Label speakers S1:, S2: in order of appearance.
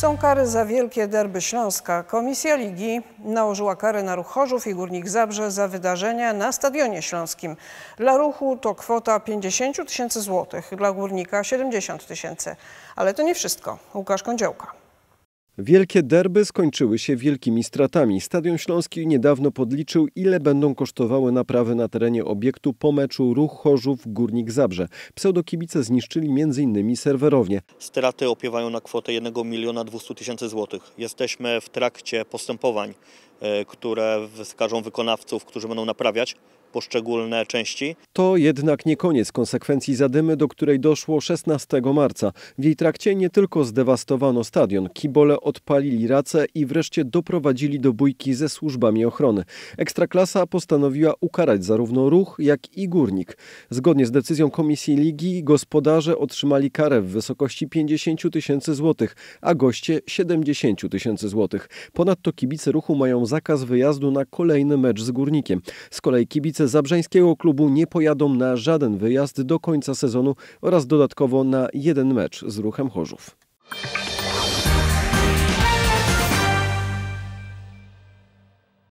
S1: Są kary za wielkie derby Śląska. Komisja Ligi nałożyła kary na ruch Chorzów i Górnik Zabrze za wydarzenia na Stadionie Śląskim. Dla ruchu to kwota 50 tysięcy złotych, dla Górnika 70 tysięcy. Ale to nie wszystko. Łukasz Kądziołka.
S2: Wielkie derby skończyły się wielkimi stratami. Stadion Śląski niedawno podliczył, ile będą kosztowały naprawy na terenie obiektu po meczu Ruch Chorzów-Górnik Zabrze. Pseudokibice zniszczyli m.in. serwerownię.
S3: Straty opiewają na kwotę 1 miliona 200 tysięcy złotych. Jesteśmy w trakcie postępowań, e, które wskażą wykonawców, którzy będą naprawiać poszczególne części.
S2: To jednak nie koniec konsekwencji zadymy, do której doszło 16 marca. W jej trakcie nie tylko zdewastowano stadion, kibole odpalili racę i wreszcie doprowadzili do bójki ze służbami ochrony. Ekstraklasa postanowiła ukarać zarówno ruch, jak i górnik. Zgodnie z decyzją Komisji Ligi gospodarze otrzymali karę w wysokości 50 tysięcy złotych, a goście 70 tysięcy złotych. Ponadto kibice ruchu mają zakaz wyjazdu na kolejny mecz z górnikiem. Z kolei kibice zabrzeńskiego klubu nie pojadą na żaden wyjazd do końca sezonu oraz dodatkowo na jeden mecz z ruchem Chorzów.